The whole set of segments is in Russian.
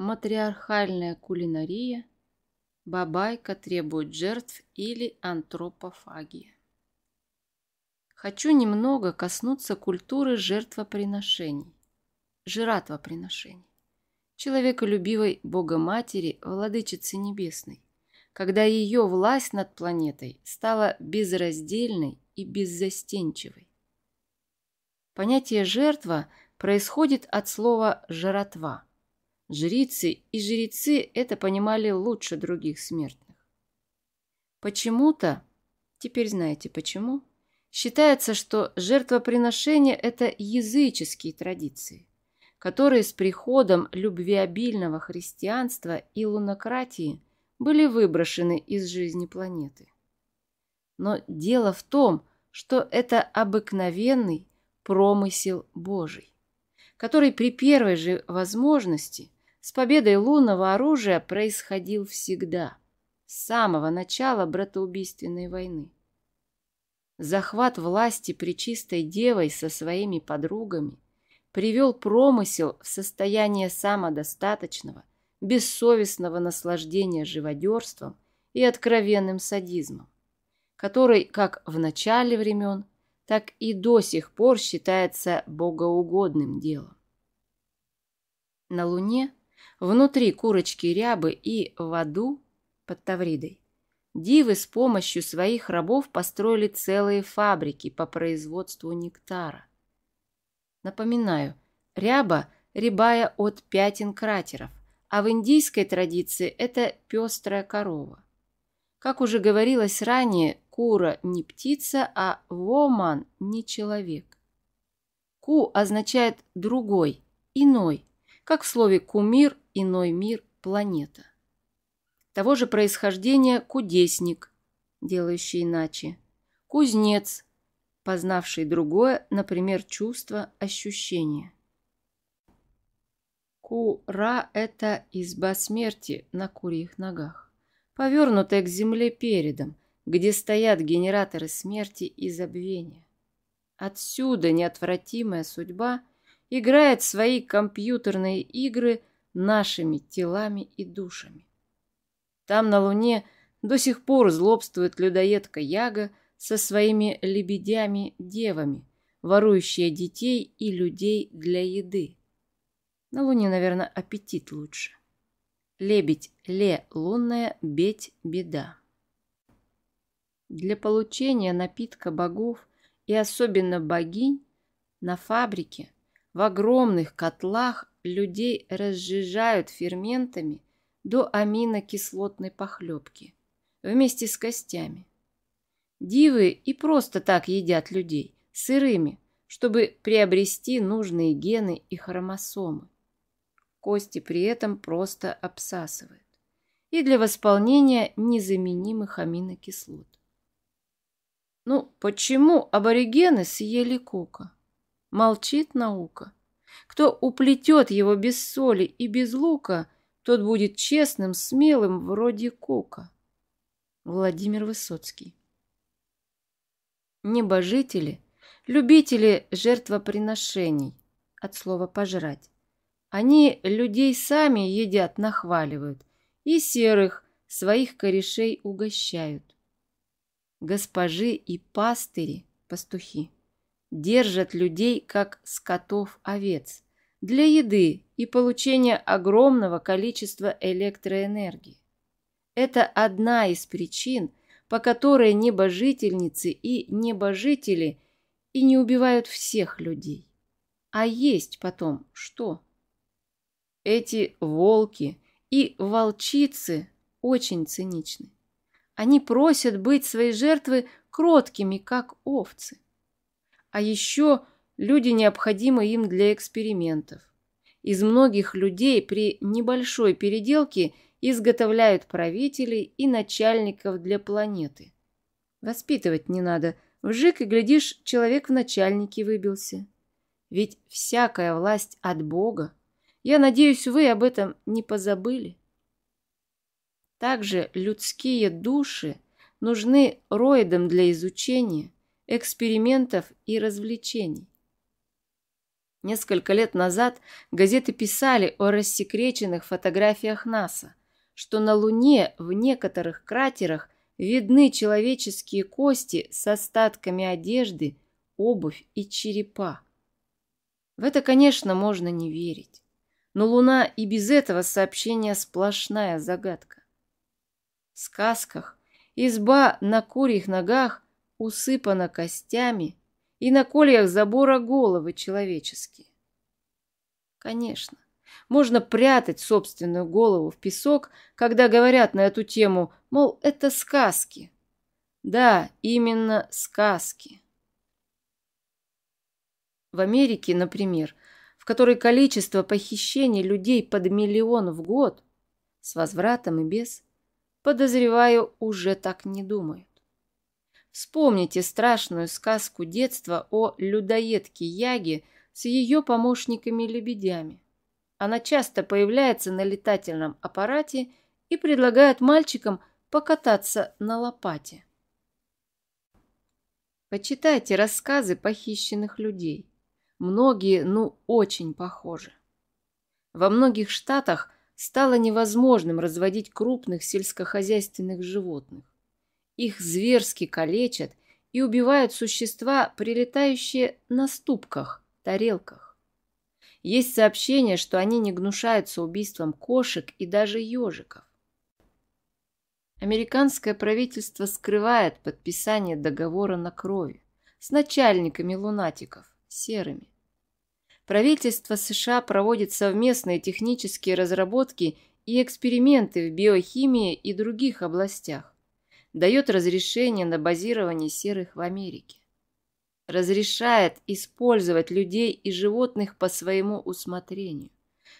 матриархальная кулинария, бабайка требует жертв или антропофагия. Хочу немного коснуться культуры жертвоприношений, жиратвоприношений, человеколюбивой Богоматери, Владычицы Небесной, когда ее власть над планетой стала безраздельной и беззастенчивой. Понятие «жертва» происходит от слова «жратва», Жрицы и жрецы это понимали лучше других смертных. Почему-то, теперь знаете почему, считается, что жертвоприношение – это языческие традиции, которые с приходом любвеобильного христианства и лунократии были выброшены из жизни планеты. Но дело в том, что это обыкновенный промысел Божий, который при первой же возможности – с победой лунного оружия происходил всегда, с самого начала братоубийственной войны. Захват власти причистой девой со своими подругами привел промысел в состояние самодостаточного, бессовестного наслаждения живодерством и откровенным садизмом, который как в начале времен, так и до сих пор считается богоугодным делом. На Луне – Внутри курочки рябы и в аду под Тавридой. Дивы с помощью своих рабов построили целые фабрики по производству нектара. Напоминаю, ряба – рябая от пятен кратеров, а в индийской традиции это пестрая корова. Как уже говорилось ранее, кура не птица, а воман не человек. Ку означает «другой», «иной», как в слове «кумир», «иной мир», «планета». Того же происхождения «кудесник», делающий иначе, «кузнец», познавший другое, например, чувство, ощущение. Кура – это изба смерти на курьих ногах, повернутая к земле передом, где стоят генераторы смерти и забвения. Отсюда неотвратимая судьба играет свои компьютерные игры нашими телами и душами. Там на Луне до сих пор злобствует людоедка Яга со своими лебедями-девами, ворующие детей и людей для еды. На Луне, наверное, аппетит лучше. Лебедь ле лунная, бедь беда. Для получения напитка богов и особенно богинь на фабрике – в огромных котлах людей разжижают ферментами до аминокислотной похлебки вместе с костями. Дивы и просто так едят людей, сырыми, чтобы приобрести нужные гены и хромосомы. Кости при этом просто обсасывают. И для восполнения незаменимых аминокислот. Ну, почему аборигены съели кока? молчит наука. Кто уплетет его без соли и без лука, тот будет честным, смелым, вроде Кука. Владимир Высоцкий Небожители, любители жертвоприношений, от слова «пожрать». Они людей сами едят, нахваливают, и серых, своих корешей угощают. Госпожи и пастыри, пастухи держат людей как скотов овец для еды и получения огромного количества электроэнергии. Это одна из причин, по которой небожительницы и небожители и не убивают всех людей. А есть потом что? Эти волки и волчицы очень циничны. Они просят быть своей жертвы кроткими, как овцы. А еще люди необходимы им для экспериментов. Из многих людей при небольшой переделке изготовляют правителей и начальников для планеты. Воспитывать не надо. Вжик и, глядишь, человек в начальнике выбился. Ведь всякая власть от Бога. Я надеюсь, вы об этом не позабыли. Также людские души нужны роидам для изучения – экспериментов и развлечений. Несколько лет назад газеты писали о рассекреченных фотографиях НАСА, что на Луне в некоторых кратерах видны человеческие кости с остатками одежды, обувь и черепа. В это, конечно, можно не верить. Но Луна и без этого сообщения сплошная загадка. В сказках изба на курьих ногах усыпана костями и на кольях забора головы человеческие. Конечно, можно прятать собственную голову в песок, когда говорят на эту тему, мол, это сказки. Да, именно сказки. В Америке, например, в которой количество похищений людей под миллион в год, с возвратом и без, подозреваю, уже так не думаю. Вспомните страшную сказку детства о людоедке Яге с ее помощниками-лебедями. Она часто появляется на летательном аппарате и предлагает мальчикам покататься на лопате. Почитайте рассказы похищенных людей. Многие, ну, очень похожи. Во многих штатах стало невозможным разводить крупных сельскохозяйственных животных. Их зверски калечат и убивают существа, прилетающие на ступках, тарелках. Есть сообщение, что они не гнушаются убийством кошек и даже ежиков. Американское правительство скрывает подписание договора на крови с начальниками лунатиков, серыми. Правительство США проводит совместные технические разработки и эксперименты в биохимии и других областях дает разрешение на базирование серых в Америке. Разрешает использовать людей и животных по своему усмотрению.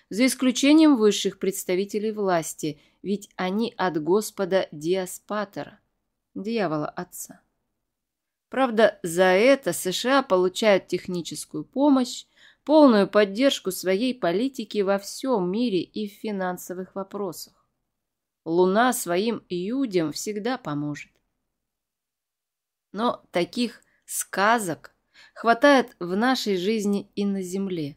За исключением высших представителей власти, ведь они от Господа Диаспатора, дьявола Отца. Правда, за это США получают техническую помощь, полную поддержку своей политики во всем мире и в финансовых вопросах. Луна своим юдям всегда поможет. Но таких сказок хватает в нашей жизни и на земле.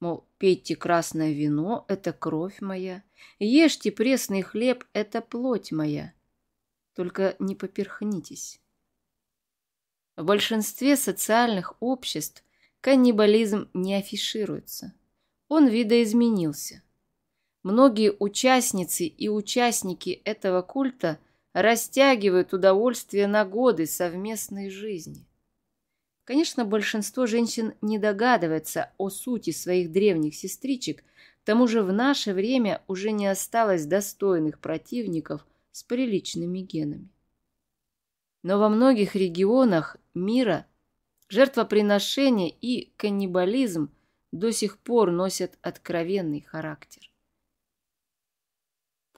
Мол, пейте красное вино – это кровь моя, ешьте пресный хлеб – это плоть моя. Только не поперхнитесь. В большинстве социальных обществ каннибализм не афишируется. Он видоизменился – Многие участницы и участники этого культа растягивают удовольствие на годы совместной жизни. Конечно, большинство женщин не догадывается о сути своих древних сестричек, к тому же в наше время уже не осталось достойных противников с приличными генами. Но во многих регионах мира жертвоприношение и каннибализм до сих пор носят откровенный характер.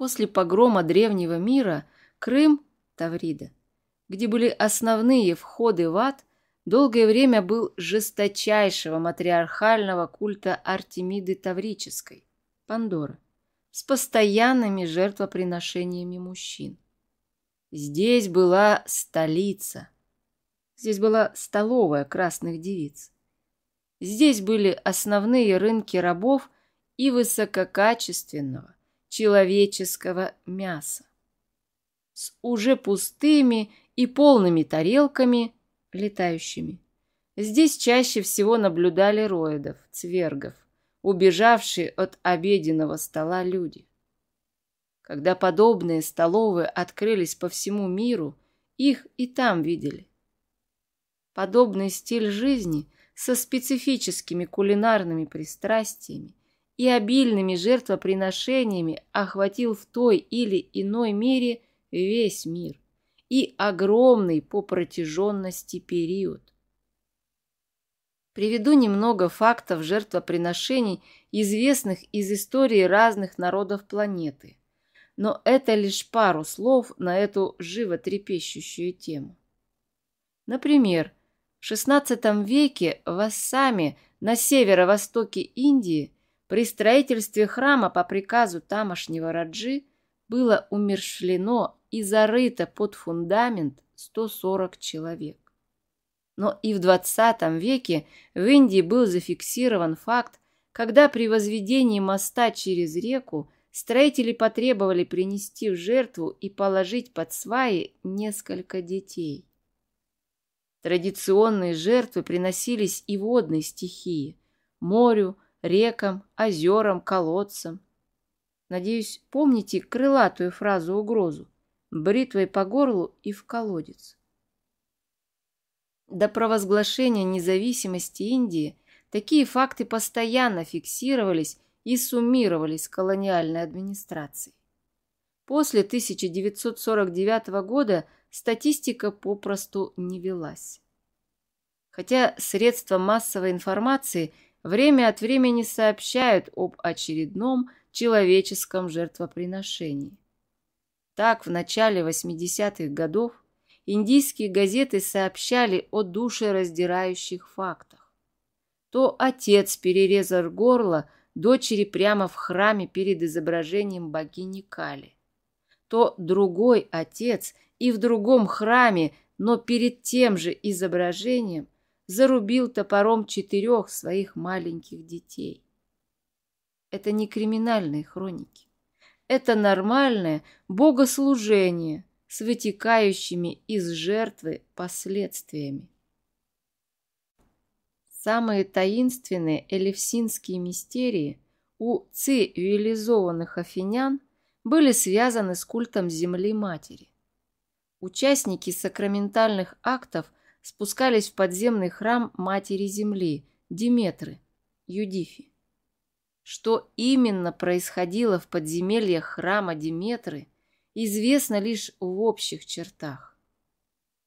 После погрома древнего мира Крым, Таврида, где были основные входы в ад, долгое время был жесточайшего матриархального культа Артемиды Таврической, Пандоры, с постоянными жертвоприношениями мужчин. Здесь была столица. Здесь была столовая красных девиц. Здесь были основные рынки рабов и высококачественного, человеческого мяса. С уже пустыми и полными тарелками, летающими. Здесь чаще всего наблюдали роидов, цвергов, убежавшие от обеденного стола люди. Когда подобные столовые открылись по всему миру, их и там видели. Подобный стиль жизни со специфическими кулинарными пристрастиями и обильными жертвоприношениями охватил в той или иной мере весь мир и огромный по протяженности период. Приведу немного фактов жертвоприношений, известных из истории разных народов планеты. Но это лишь пару слов на эту животрепещущую тему. Например, в XVI веке в Ассаме на северо-востоке Индии – при строительстве храма по приказу тамошнего Раджи было умершлено и зарыто под фундамент 140 человек. Но и в 20 веке в Индии был зафиксирован факт, когда при возведении моста через реку строители потребовали принести в жертву и положить под сваи несколько детей. Традиционные жертвы приносились и водной стихии – морю, рекам, озерам, колодцам. Надеюсь, помните крылатую фразу-угрозу «бритвой по горлу и в колодец». До провозглашения независимости Индии такие факты постоянно фиксировались и суммировались колониальной администрацией. После 1949 года статистика попросту не велась. Хотя средства массовой информации – время от времени сообщают об очередном человеческом жертвоприношении. Так, в начале 80-х годов индийские газеты сообщали о душераздирающих фактах. То отец перерезал горло дочери прямо в храме перед изображением богини Кали, то другой отец и в другом храме, но перед тем же изображением – зарубил топором четырех своих маленьких детей. Это не криминальные хроники. Это нормальное богослужение с вытекающими из жертвы последствиями. Самые таинственные элевсинские мистерии у цивилизованных афинян были связаны с культом Земли Матери. Участники сакраментальных актов – спускались в подземный храм Матери Земли, Диметры, Юдифи. Что именно происходило в подземельях храма Диметры, известно лишь в общих чертах.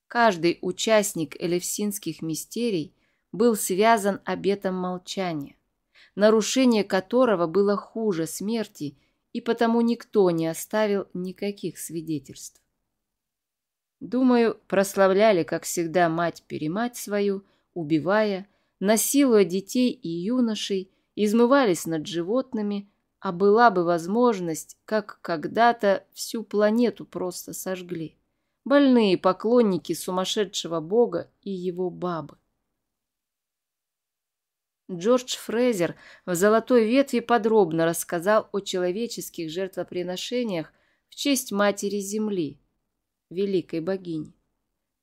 Каждый участник элевсинских мистерий был связан обетом молчания, нарушение которого было хуже смерти, и потому никто не оставил никаких свидетельств. Думаю, прославляли, как всегда, мать-перемать свою, убивая, насилуя детей и юношей, измывались над животными, а была бы возможность, как когда-то всю планету просто сожгли. Больные поклонники сумасшедшего бога и его бабы. Джордж Фрезер в «Золотой ветви» подробно рассказал о человеческих жертвоприношениях в честь Матери Земли – великой богини.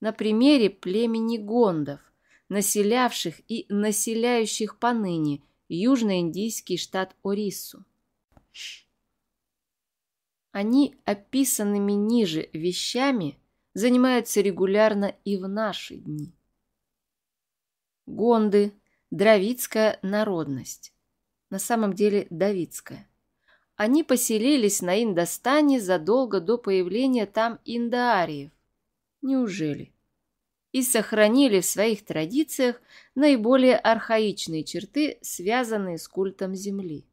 На примере племени гондов, населявших и населяющих поныне южноиндийский штат Орису. Они описанными ниже вещами занимаются регулярно и в наши дни. Гонды – дравидская народность, на самом деле давидская. Они поселились на Индостане задолго до появления там индоариев. Неужели? И сохранили в своих традициях наиболее архаичные черты, связанные с культом земли.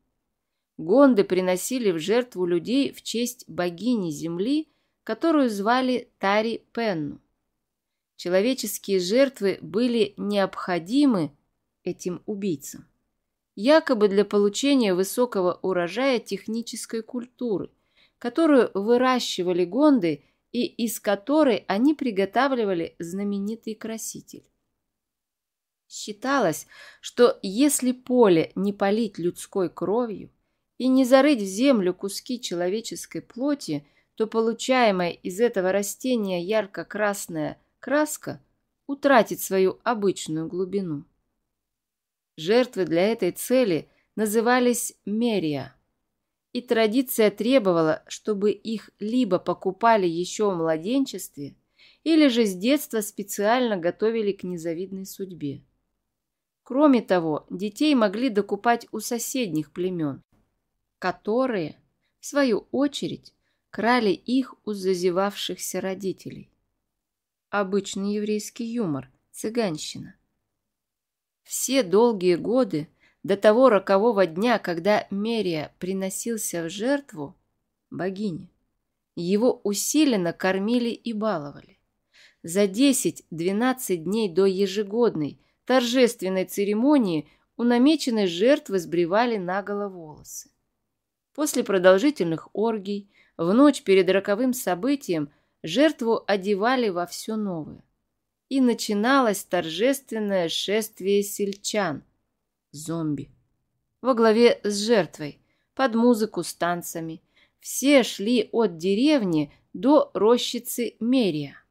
Гонды приносили в жертву людей в честь богини земли, которую звали Тари Пенну. Человеческие жертвы были необходимы этим убийцам якобы для получения высокого урожая технической культуры, которую выращивали гонды и из которой они приготавливали знаменитый краситель. Считалось, что если поле не полить людской кровью и не зарыть в землю куски человеческой плоти, то получаемая из этого растения ярко-красная краска утратит свою обычную глубину. Жертвы для этой цели назывались мерия. И традиция требовала, чтобы их либо покупали еще в младенчестве, или же с детства специально готовили к незавидной судьбе. Кроме того, детей могли докупать у соседних племен, которые, в свою очередь, крали их у зазевавшихся родителей. Обычный еврейский юмор, цыганщина. Все долгие годы до того рокового дня, когда Мерия приносился в жертву богине, его усиленно кормили и баловали. За 10-12 дней до ежегодной торжественной церемонии у намеченной жертвы сбривали наголо волосы. После продолжительных оргий, в ночь перед роковым событием, жертву одевали во все новое и начиналось торжественное шествие сельчан, зомби, во главе с жертвой, под музыку с танцами. Все шли от деревни до рощицы Мерия.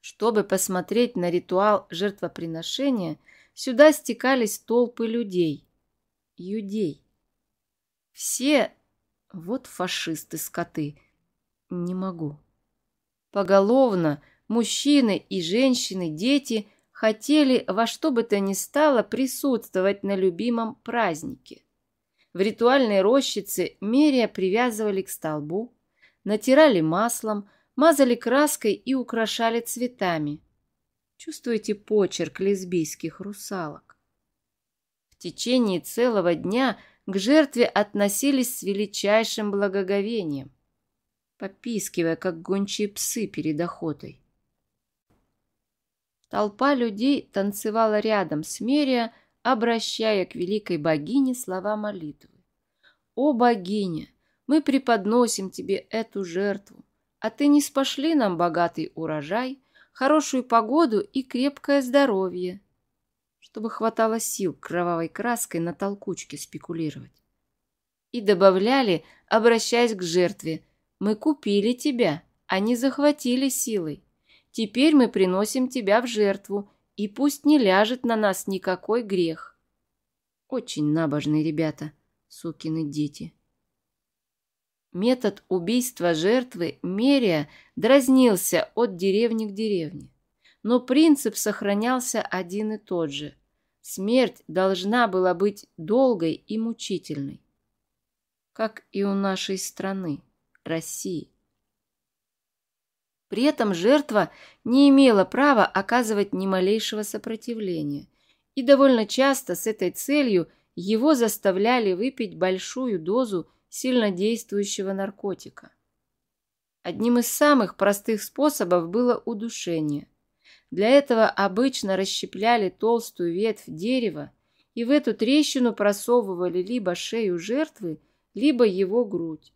Чтобы посмотреть на ритуал жертвоприношения, сюда стекались толпы людей, юдей. Все, вот фашисты-скоты, не могу. Поголовно – Мужчины и женщины, дети хотели во что бы то ни стало присутствовать на любимом празднике. В ритуальной рощице мерия привязывали к столбу, натирали маслом, мазали краской и украшали цветами. Чувствуете почерк лесбийских русалок? В течение целого дня к жертве относились с величайшим благоговением, попискивая, как гончие псы перед охотой. Толпа людей танцевала рядом с Мерия, обращая к великой богине слова молитвы. «О богиня, мы преподносим тебе эту жертву, а ты не спошли нам богатый урожай, хорошую погоду и крепкое здоровье» чтобы хватало сил кровавой краской на толкучке спекулировать. И добавляли, обращаясь к жертве, «Мы купили тебя, а не захватили силой». Теперь мы приносим тебя в жертву, и пусть не ляжет на нас никакой грех. Очень набожные ребята, сукины дети. Метод убийства жертвы Мерия дразнился от деревни к деревне. Но принцип сохранялся один и тот же. Смерть должна была быть долгой и мучительной. Как и у нашей страны, России. При этом жертва не имела права оказывать ни малейшего сопротивления. И довольно часто с этой целью его заставляли выпить большую дозу сильнодействующего наркотика. Одним из самых простых способов было удушение. Для этого обычно расщепляли толстую ветвь дерева и в эту трещину просовывали либо шею жертвы, либо его грудь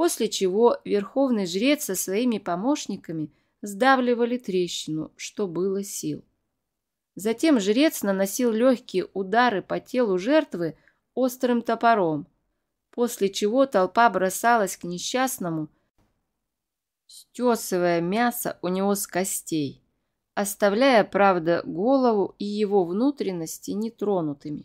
после чего верховный жрец со своими помощниками сдавливали трещину, что было сил. Затем жрец наносил легкие удары по телу жертвы острым топором, после чего толпа бросалась к несчастному, стесывая мясо у него с костей, оставляя, правда, голову и его внутренности нетронутыми.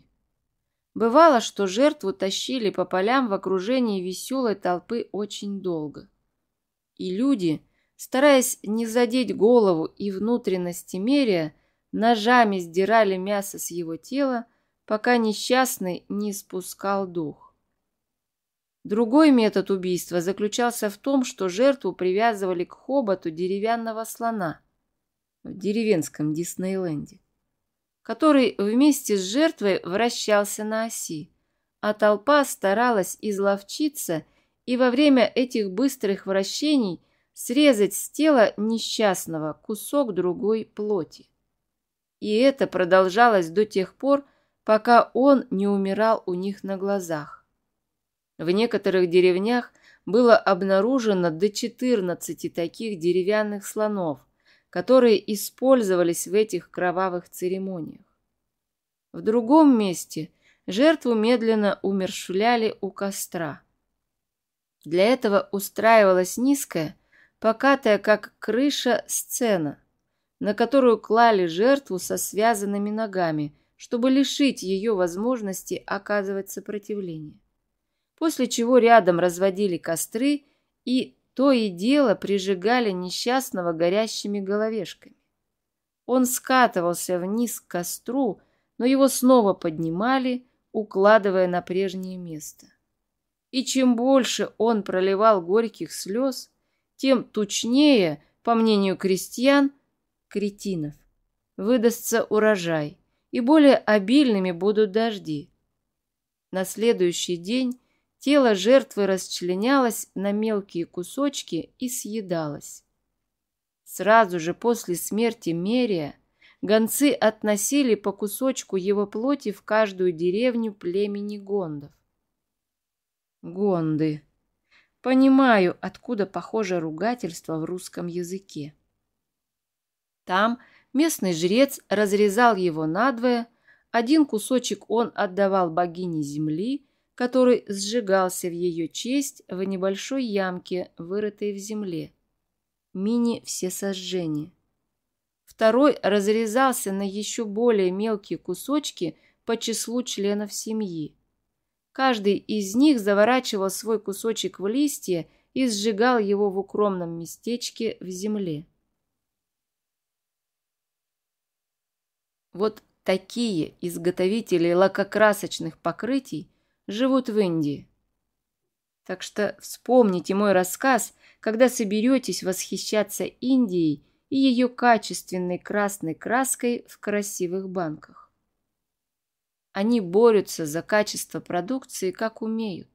Бывало, что жертву тащили по полям в окружении веселой толпы очень долго. И люди, стараясь не задеть голову и внутренности Мерия, ножами сдирали мясо с его тела, пока несчастный не спускал дух. Другой метод убийства заключался в том, что жертву привязывали к хоботу деревянного слона в деревенском Диснейленде который вместе с жертвой вращался на оси, а толпа старалась изловчиться и во время этих быстрых вращений срезать с тела несчастного кусок другой плоти. И это продолжалось до тех пор, пока он не умирал у них на глазах. В некоторых деревнях было обнаружено до 14 таких деревянных слонов – которые использовались в этих кровавых церемониях. В другом месте жертву медленно умершвляли у костра. Для этого устраивалась низкая, покатая как крыша сцена, на которую клали жертву со связанными ногами, чтобы лишить ее возможности оказывать сопротивление. После чего рядом разводили костры и то и дело прижигали несчастного горящими головешками. Он скатывался вниз к костру, но его снова поднимали, укладывая на прежнее место. И чем больше он проливал горьких слез, тем тучнее, по мнению крестьян, кретинов, выдастся урожай, и более обильными будут дожди. На следующий день Тело жертвы расчленялось на мелкие кусочки и съедалось. Сразу же после смерти Мерия гонцы относили по кусочку его плоти в каждую деревню племени гондов. Гонды. Понимаю, откуда похоже ругательство в русском языке. Там местный жрец разрезал его надвое, один кусочек он отдавал богине земли – который сжигался в ее честь в небольшой ямке, вырытой в земле. Мини-всесожжение. Второй разрезался на еще более мелкие кусочки по числу членов семьи. Каждый из них заворачивал свой кусочек в листья и сжигал его в укромном местечке в земле. Вот такие изготовители лакокрасочных покрытий живут в Индии. Так что вспомните мой рассказ, когда соберетесь восхищаться Индией и ее качественной красной краской в красивых банках. Они борются за качество продукции, как умеют.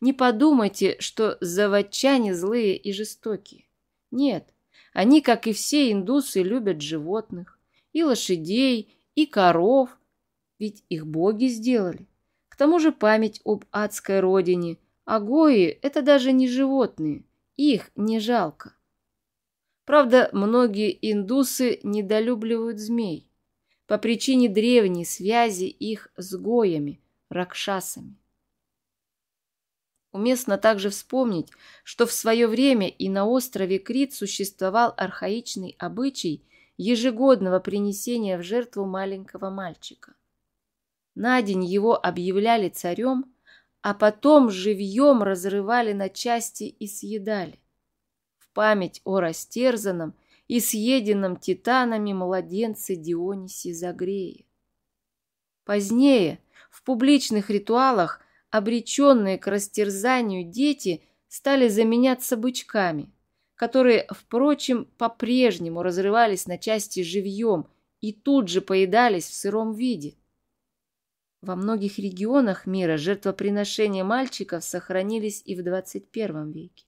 Не подумайте, что заводчане злые и жестокие. Нет, они, как и все индусы, любят животных, и лошадей, и коров, ведь их боги сделали. К тому же память об адской родине. А гои – это даже не животные. Их не жалко. Правда, многие индусы недолюбливают змей по причине древней связи их с гоями, ракшасами. Уместно также вспомнить, что в свое время и на острове Крит существовал архаичный обычай ежегодного принесения в жертву маленького мальчика – на день его объявляли царем, а потом живьем разрывали на части и съедали. В память о растерзанном и съеденном титанами младенце Дионисе Загрее. Позднее, в публичных ритуалах, обреченные к растерзанию дети стали заменяться бычками, которые, впрочем, по-прежнему разрывались на части живьем и тут же поедались в сыром виде – во многих регионах мира жертвоприношения мальчиков сохранились и в 21 веке.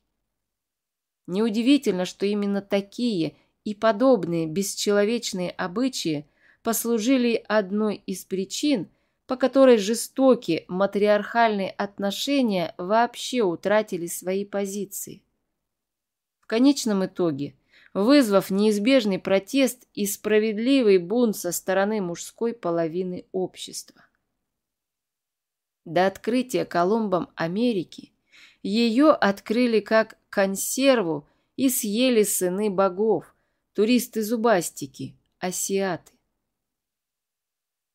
Неудивительно, что именно такие и подобные бесчеловечные обычаи послужили одной из причин, по которой жестокие матриархальные отношения вообще утратили свои позиции. В конечном итоге, вызвав неизбежный протест и справедливый бунт со стороны мужской половины общества. До открытия Колумбом Америки ее открыли как консерву и съели сыны богов, туристы-зубастики, асиаты.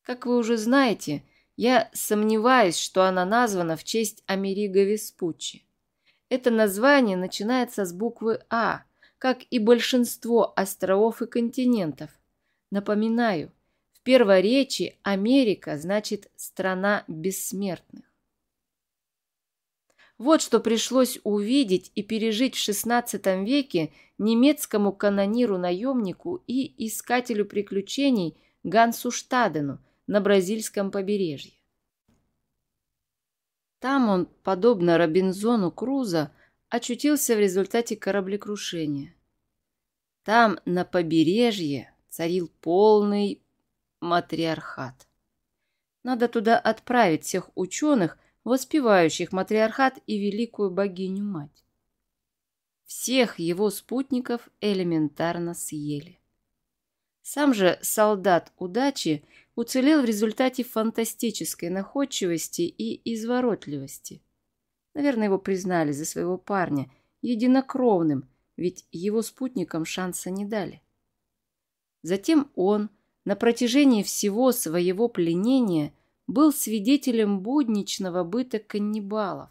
Как вы уже знаете, я сомневаюсь, что она названа в честь Америго Веспуччи. Это название начинается с буквы «А», как и большинство островов и континентов. Напоминаю, первой речи Америка значит «страна бессмертных». Вот что пришлось увидеть и пережить в XVI веке немецкому канониру-наемнику и искателю приключений Гансу Штадену на бразильском побережье. Там он, подобно Робинзону Крузо, очутился в результате кораблекрушения. Там, на побережье, царил полный матриархат. Надо туда отправить всех ученых, воспевающих матриархат и великую богиню-мать. Всех его спутников элементарно съели. Сам же солдат удачи уцелел в результате фантастической находчивости и изворотливости. Наверное, его признали за своего парня, единокровным, ведь его спутникам шанса не дали. Затем он – на протяжении всего своего пленения был свидетелем будничного быта каннибалов,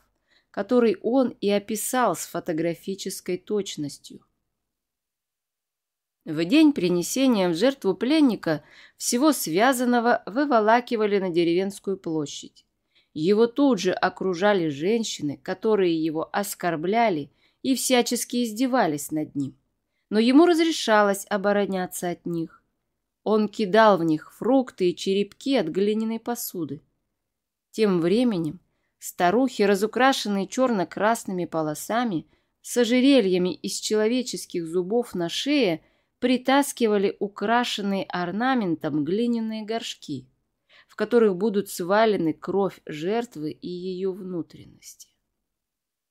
который он и описал с фотографической точностью. В день принесения в жертву пленника всего связанного выволакивали на деревенскую площадь. Его тут же окружали женщины, которые его оскорбляли и всячески издевались над ним. Но ему разрешалось обороняться от них. Он кидал в них фрукты и черепки от глиняной посуды. Тем временем старухи, разукрашенные черно-красными полосами, с ожерельями из человеческих зубов на шее, притаскивали украшенные орнаментом глиняные горшки, в которых будут свалены кровь жертвы и ее внутренности.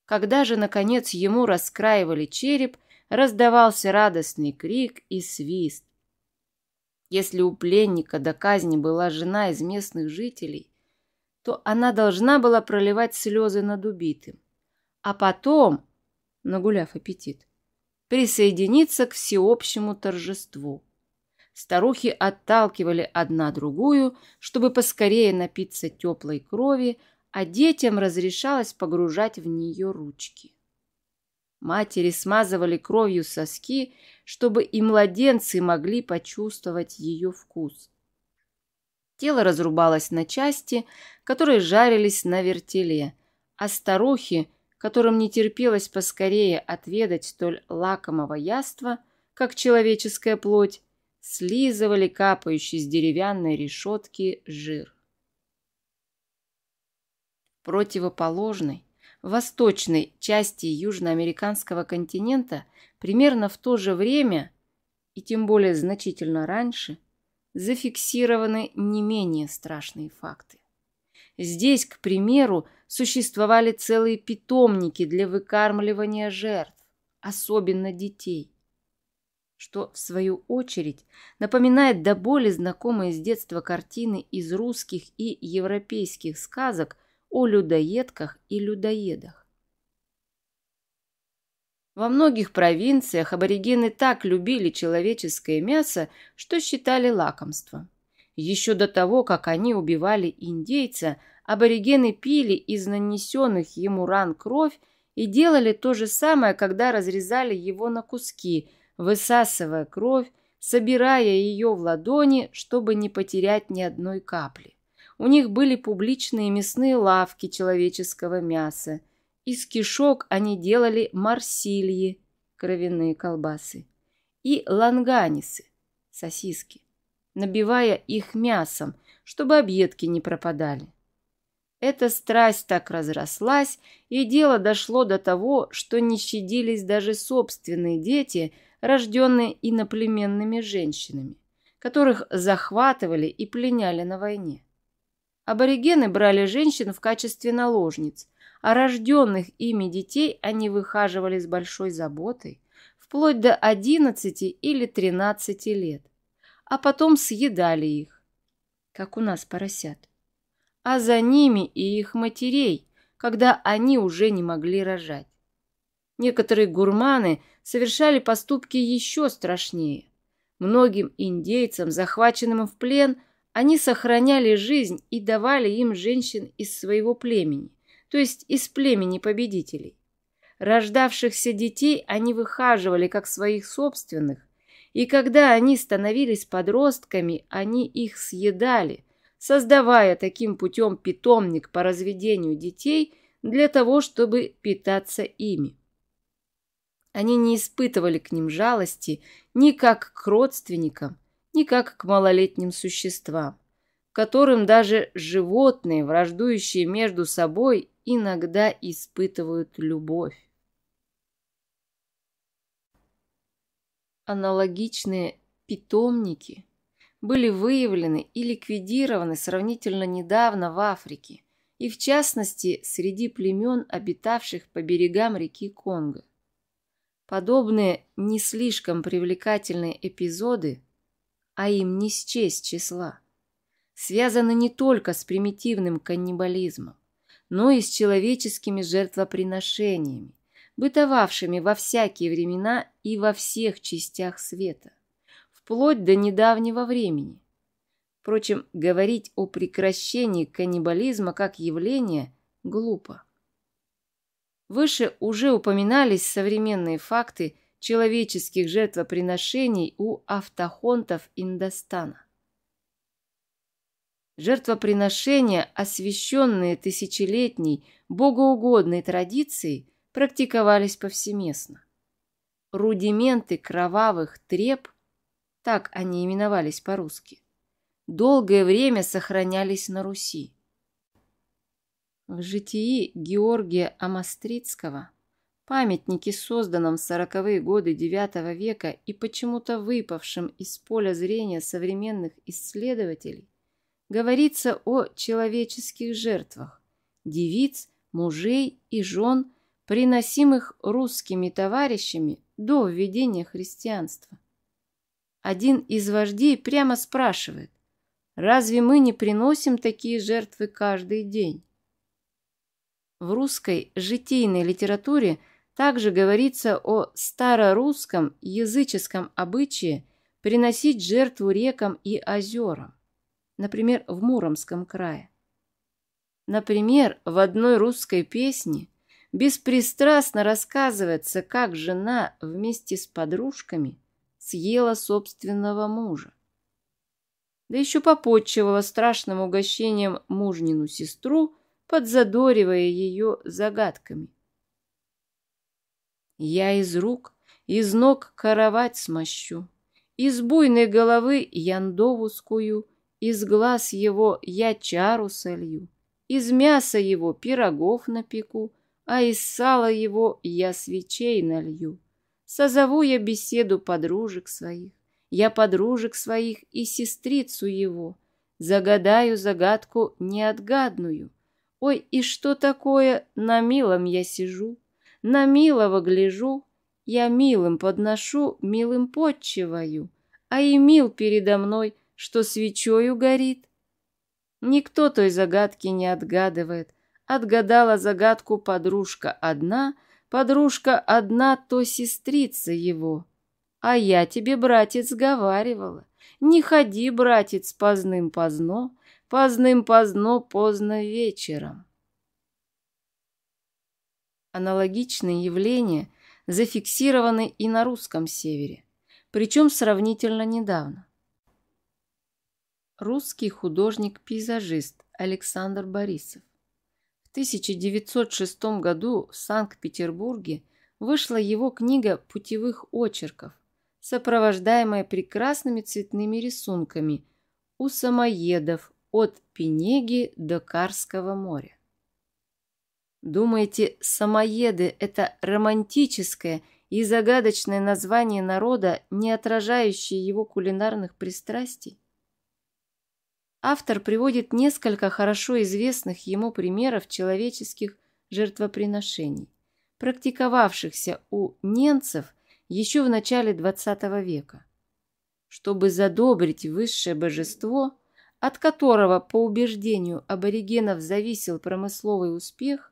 Когда же, наконец, ему раскраивали череп, раздавался радостный крик и свист, если у пленника до казни была жена из местных жителей, то она должна была проливать слезы над убитым. А потом, нагуляв аппетит, присоединиться к всеобщему торжеству. Старухи отталкивали одна другую, чтобы поскорее напиться теплой крови, а детям разрешалось погружать в нее ручки. Матери смазывали кровью соски, чтобы и младенцы могли почувствовать ее вкус. Тело разрубалось на части, которые жарились на вертеле, а старухи, которым не терпелось поскорее отведать столь лакомого яства, как человеческая плоть, слизывали капающий с деревянной решетки жир. Противоположный восточной части южноамериканского континента примерно в то же время, и тем более значительно раньше, зафиксированы не менее страшные факты. Здесь, к примеру, существовали целые питомники для выкармливания жертв, особенно детей, что, в свою очередь, напоминает до боли знакомые с детства картины из русских и европейских сказок о людоедках и людоедах. Во многих провинциях аборигены так любили человеческое мясо, что считали лакомством. Еще до того, как они убивали индейца, аборигены пили из нанесенных ему ран кровь и делали то же самое, когда разрезали его на куски, высасывая кровь, собирая ее в ладони, чтобы не потерять ни одной капли. У них были публичные мясные лавки человеческого мяса. Из кишок они делали марсильи, кровяные колбасы, и ланганисы, сосиски, набивая их мясом, чтобы объедки не пропадали. Эта страсть так разрослась, и дело дошло до того, что не щадились даже собственные дети, рожденные иноплеменными женщинами, которых захватывали и пленяли на войне. Аборигены брали женщин в качестве наложниц, а рожденных ими детей они выхаживали с большой заботой, вплоть до 11 или 13 лет, а потом съедали их, как у нас поросят, а за ними и их матерей, когда они уже не могли рожать. Некоторые гурманы совершали поступки еще страшнее. Многим индейцам, захваченным в плен – они сохраняли жизнь и давали им женщин из своего племени, то есть из племени победителей. Рождавшихся детей они выхаживали как своих собственных, и когда они становились подростками, они их съедали, создавая таким путем питомник по разведению детей для того, чтобы питаться ими. Они не испытывали к ним жалости ни как к родственникам, не как к малолетним существам, которым даже животные, враждующие между собой, иногда испытывают любовь. Аналогичные питомники были выявлены и ликвидированы сравнительно недавно в Африке, и в частности среди племен, обитавших по берегам реки Конго. Подобные не слишком привлекательные эпизоды – а им не счесть числа, связано не только с примитивным каннибализмом, но и с человеческими жертвоприношениями, бытовавшими во всякие времена и во всех частях света, вплоть до недавнего времени. Впрочем, говорить о прекращении каннибализма как явления глупо. Выше уже упоминались современные факты человеческих жертвоприношений у автохонтов Индостана. Жертвоприношения, освященные тысячелетней богоугодной традицией, практиковались повсеместно. Рудименты кровавых треп, так они именовались по-русски, долгое время сохранялись на Руси. В житии Георгия Амастрицкого – Памятники, созданном в сороковые годы IX века и почему-то выпавшим из поля зрения современных исследователей, говорится о человеческих жертвах – девиц, мужей и жен, приносимых русскими товарищами до введения христианства. Один из вождей прямо спрашивает, разве мы не приносим такие жертвы каждый день? В русской житейной литературе – также говорится о старорусском языческом обычае приносить жертву рекам и озерам, например, в Муромском крае. Например, в одной русской песне беспристрастно рассказывается, как жена вместе с подружками съела собственного мужа. Да еще попотчевала страшным угощением мужнину сестру, подзадоривая ее загадками – я из рук, из ног коровать смощу, из буйной головы Яндовускую, из глаз его я чару солью, из мяса его пирогов напеку, а из сала его я свечей налью. Созову я беседу подружек своих, я подружек своих и сестрицу его, загадаю загадку неотгадную. Ой, и что такое, на милом я сижу, на милого гляжу, я милым подношу, милым подчиваю, а и мил передо мной, что свечою горит. Никто той загадки не отгадывает. Отгадала загадку подружка одна, подружка одна, то сестрица его. А я тебе, братец, говаривала. Не ходи, братец, поздным поздно, поздным поздно поздно вечером. Аналогичные явления зафиксированы и на русском севере, причем сравнительно недавно. Русский художник-пейзажист Александр Борисов. В 1906 году в Санкт-Петербурге вышла его книга путевых очерков, сопровождаемая прекрасными цветными рисунками у самоедов от Пенеги до Карского моря. Думаете, самоеды – это романтическое и загадочное название народа, не отражающее его кулинарных пристрастий? Автор приводит несколько хорошо известных ему примеров человеческих жертвоприношений, практиковавшихся у ненцев еще в начале XX века. Чтобы задобрить высшее божество, от которого, по убеждению аборигенов, зависел промысловый успех,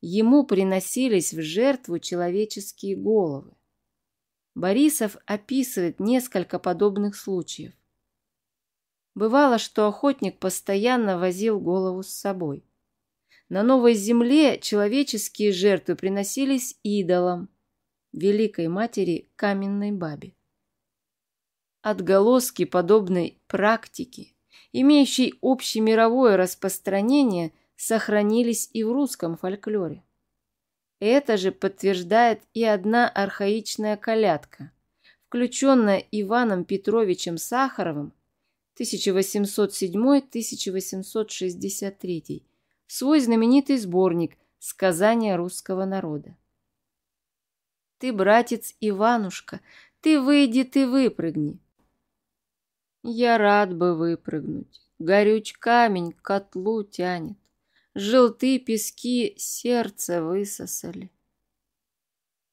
ему приносились в жертву человеческие головы. Борисов описывает несколько подобных случаев. Бывало, что охотник постоянно возил голову с собой. На новой земле человеческие жертвы приносились идолам, великой матери каменной бабе. Отголоски подобной практики, имеющей общемировое распространение – сохранились и в русском фольклоре. Это же подтверждает и одна архаичная колядка, включенная Иваном Петровичем Сахаровым 1807-1863 в свой знаменитый сборник «Сказания русского народа». «Ты, братец Иванушка, ты выйди, ты выпрыгни». Я рад бы выпрыгнуть, горюч камень к котлу тянет. Желтые пески сердце высосали.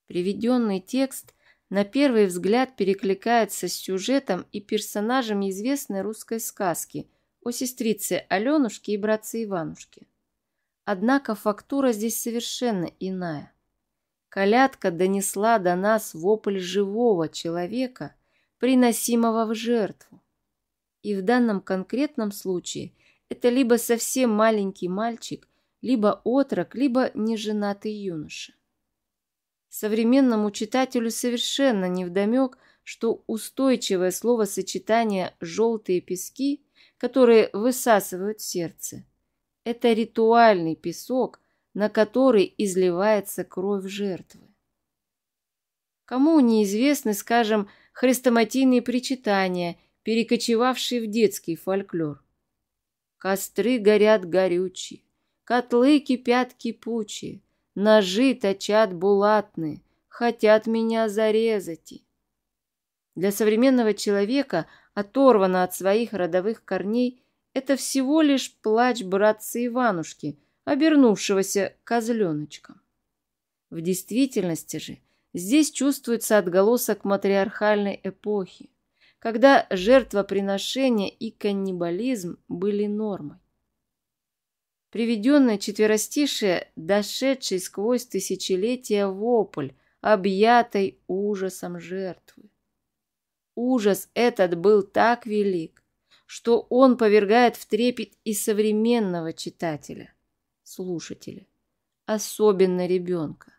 Приведенный текст на первый взгляд перекликается с сюжетом и персонажем известной русской сказки о сестрице Аленушке и братце Иванушке. Однако фактура здесь совершенно иная. Колядка донесла до нас вопль живого человека, приносимого в жертву. И в данном конкретном случае – это либо совсем маленький мальчик, либо отрок, либо неженатый юноша. Современному читателю совершенно невдомек, что устойчивое словосочетание «желтые пески», которые высасывают сердце, это ритуальный песок, на который изливается кровь жертвы. Кому неизвестны, скажем, хрестоматийные причитания, перекочевавшие в детский фольклор? Костры горят горючие, котлы кипят кипучие, Ножи точат булатные, хотят меня зарезать. Для современного человека, оторвана от своих родовых корней, это всего лишь плач братца Иванушки, обернувшегося козленочком. В действительности же здесь чувствуется отголосок матриархальной эпохи, когда жертвоприношение и каннибализм были нормой. Приведенное четверостишее, дошедший сквозь тысячелетия вопль, объятой ужасом жертвы. Ужас этот был так велик, что он повергает в трепет и современного читателя, слушателя, особенно ребенка.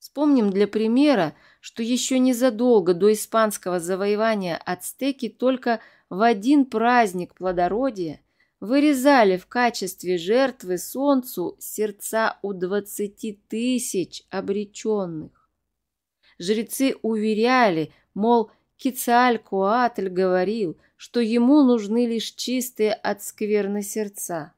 Вспомним для примера, что еще незадолго до испанского завоевания ацтеки только в один праздник плодородия вырезали в качестве жертвы солнцу сердца у двадцати тысяч обреченных. Жрецы уверяли, мол, Кицалькуатль говорил, что ему нужны лишь чистые от скверны сердца.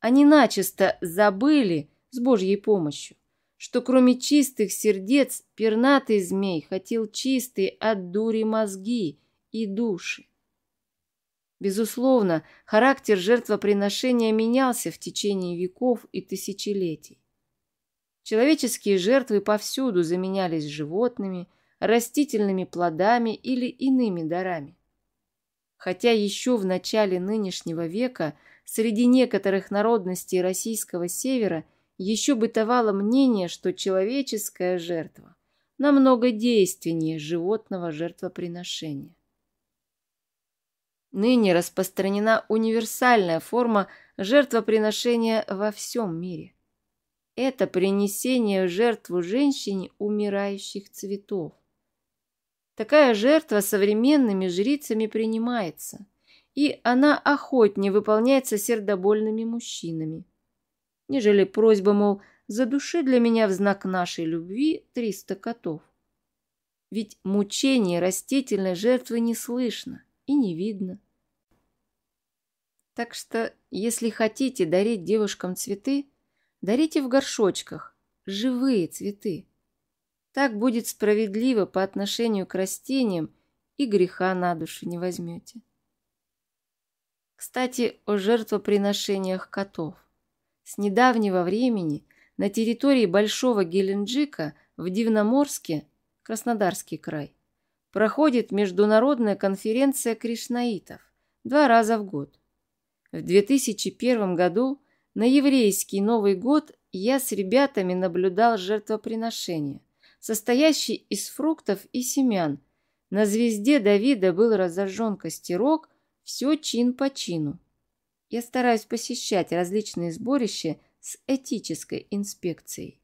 Они начисто забыли с Божьей помощью что кроме чистых сердец пернатый змей хотел чистые от дури мозги и души. Безусловно, характер жертвоприношения менялся в течение веков и тысячелетий. Человеческие жертвы повсюду заменялись животными, растительными плодами или иными дарами. Хотя еще в начале нынешнего века среди некоторых народностей российского севера – еще бытовало мнение, что человеческая жертва намного действеннее животного жертвоприношения. Ныне распространена универсальная форма жертвоприношения во всем мире. Это принесение в жертву женщине умирающих цветов. Такая жертва современными жрицами принимается, и она охотнее выполняется сердобольными мужчинами – нежели просьба, мол, задуши для меня в знак нашей любви триста котов. Ведь мучение растительной жертвы не слышно и не видно. Так что, если хотите дарить девушкам цветы, дарите в горшочках, живые цветы. Так будет справедливо по отношению к растениям и греха на душу не возьмете. Кстати, о жертвоприношениях котов. С недавнего времени на территории Большого Геленджика в Дивноморске, Краснодарский край, проходит международная конференция кришнаитов два раза в год. В 2001 году на еврейский Новый год я с ребятами наблюдал жертвоприношение, состоящее из фруктов и семян. На звезде Давида был разожжен костерок, все чин по чину я стараюсь посещать различные сборища с этической инспекцией.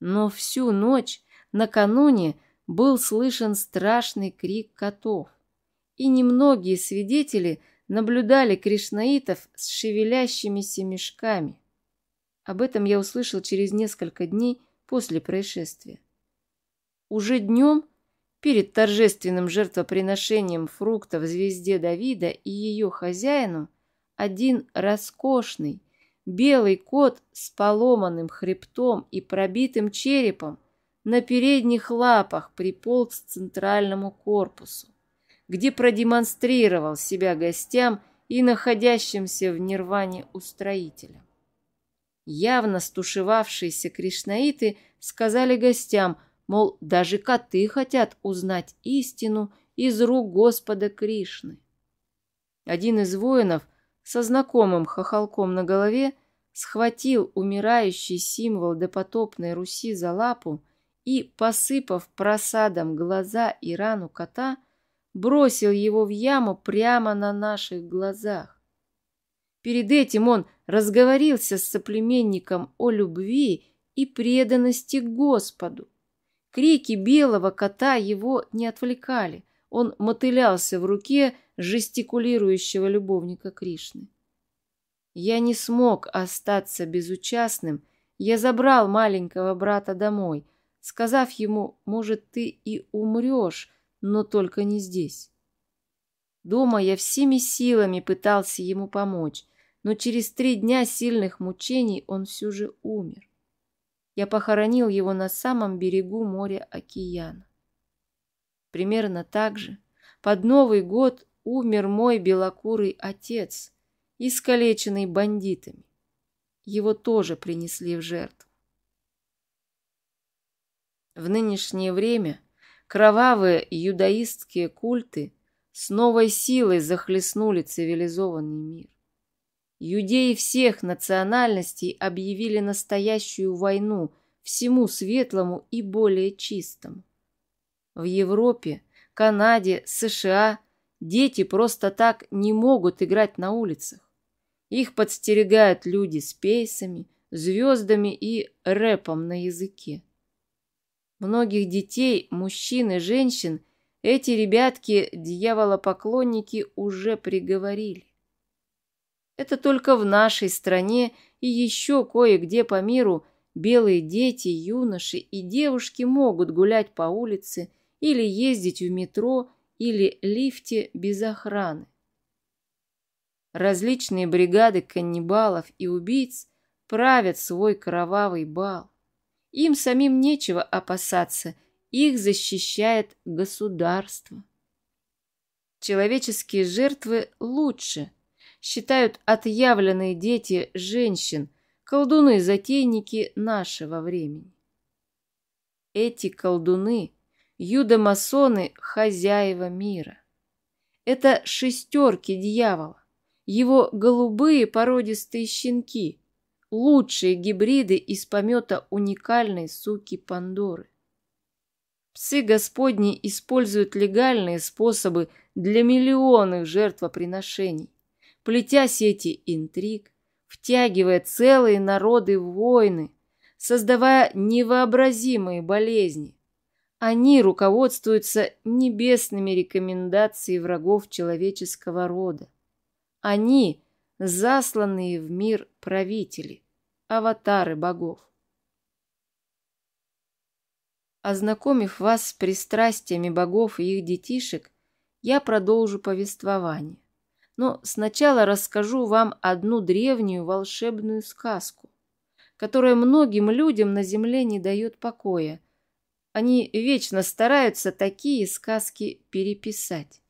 Но всю ночь накануне был слышен страшный крик котов, и немногие свидетели наблюдали кришнаитов с шевелящимися мешками. Об этом я услышал через несколько дней после происшествия. Уже днем, перед торжественным жертвоприношением фруктов звезде Давида и ее хозяину, один роскошный, белый кот с поломанным хребтом и пробитым черепом на передних лапах приполз к центральному корпусу, где продемонстрировал себя гостям и находящимся в нирване устроителям. Явно стушевавшиеся кришнаиты сказали гостям, мол, даже коты хотят узнать истину из рук Господа Кришны. Один из воинов – со знакомым хохолком на голове, схватил умирающий символ допотопной Руси за лапу и, посыпав просадом глаза и рану кота, бросил его в яму прямо на наших глазах. Перед этим он разговорился с соплеменником о любви и преданности Господу. Крики белого кота его не отвлекали. Он мотылялся в руке жестикулирующего любовника Кришны. Я не смог остаться безучастным. Я забрал маленького брата домой, сказав ему, может, ты и умрешь, но только не здесь. Дома я всеми силами пытался ему помочь, но через три дня сильных мучений он все же умер. Я похоронил его на самом берегу моря Океана. Примерно так же. Под Новый год умер мой белокурый отец, искалеченный бандитами. Его тоже принесли в жертву. В нынешнее время кровавые юдаистские культы с новой силой захлестнули цивилизованный мир. Юдеи всех национальностей объявили настоящую войну всему светлому и более чистому. В Европе, Канаде, США дети просто так не могут играть на улицах. Их подстерегают люди с пейсами, звездами и рэпом на языке. Многих детей, мужчин и женщин эти ребятки, дьяволопоклонники, уже приговорили. Это только в нашей стране и еще кое-где по миру белые дети, юноши и девушки могут гулять по улице или ездить в метро или лифте без охраны. Различные бригады каннибалов и убийц правят свой кровавый бал. Им самим нечего опасаться, их защищает государство. Человеческие жертвы лучше, считают отъявленные дети женщин, колдуны-затейники нашего времени. Эти колдуны Юдомасоны – хозяева мира. Это шестерки дьявола, его голубые породистые щенки, лучшие гибриды из помета уникальной суки Пандоры. Псы Господни используют легальные способы для миллионных жертвоприношений, плетя сети интриг, втягивая целые народы в войны, создавая невообразимые болезни, они руководствуются небесными рекомендациями врагов человеческого рода. Они – засланные в мир правители, аватары богов. Ознакомив вас с пристрастиями богов и их детишек, я продолжу повествование. Но сначала расскажу вам одну древнюю волшебную сказку, которая многим людям на земле не дает покоя – они вечно стараются такие сказки переписать.